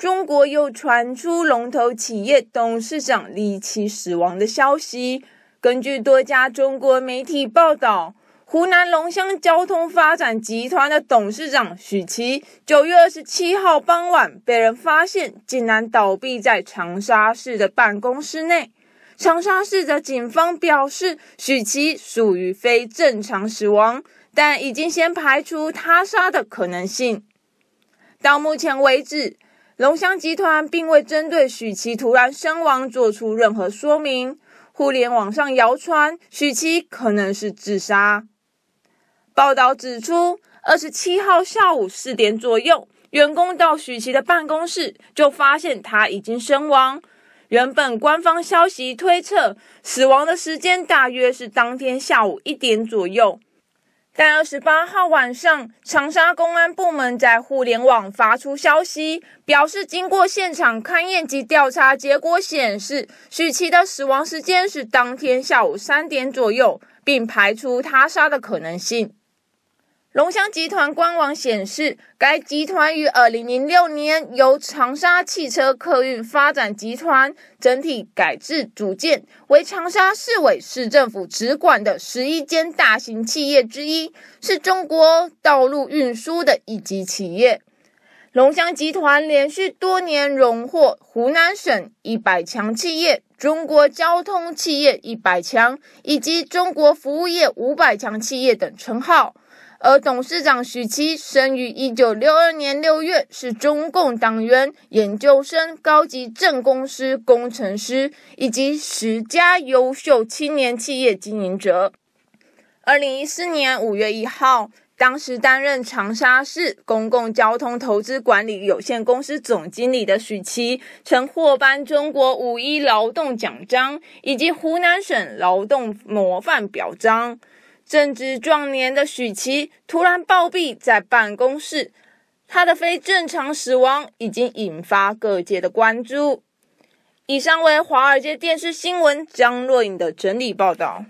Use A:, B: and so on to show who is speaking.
A: 中国又传出龙头企业董事长离奇死亡的消息。根据多家中国媒体报道，湖南龙乡交通发展集团的董事长许奇，九月二十七号傍晚被人发现，竟然倒闭在长沙市的办公室内。长沙市的警方表示，许奇属于非正常死亡，但已经先排除他杀的可能性。到目前为止。龙湘集团并未针对许琦突然身亡做出任何说明。互联网上谣传许琦可能是自杀。报道指出，二十七号下午四点左右，员工到许琦的办公室就发现他已经身亡。原本官方消息推测，死亡的时间大约是当天下午一点左右。但二十八号晚上，长沙公安部门在互联网发出消息，表示经过现场勘验及调查，结果显示，许琦的死亡时间是当天下午三点左右，并排除他杀的可能性。龙湘集团官网显示，该集团于二零零六年由长沙汽车客运发展集团整体改制组建，为长沙市委、市政府直管的十一间大型企业之一，是中国道路运输的一级企业。龙湘集团连续多年荣获湖南省一百强企业、中国交通企业一百强以及中国服务业五百强企业等称号。而董事长许琦生于一九六二年六月，是中共党员、研究生、高级正工师、工程师以及十佳优秀青年企业经营者。二零一四年五月一号，当时担任长沙市公共交通投资管理有限公司总经理的许琦曾获颁中国五一劳动奖章以及湖南省劳动模范表彰。正值壮年的许琦突然暴毙在办公室，他的非正常死亡已经引发各界的关注。以上为华尔街电视新闻张若颖的整理报道。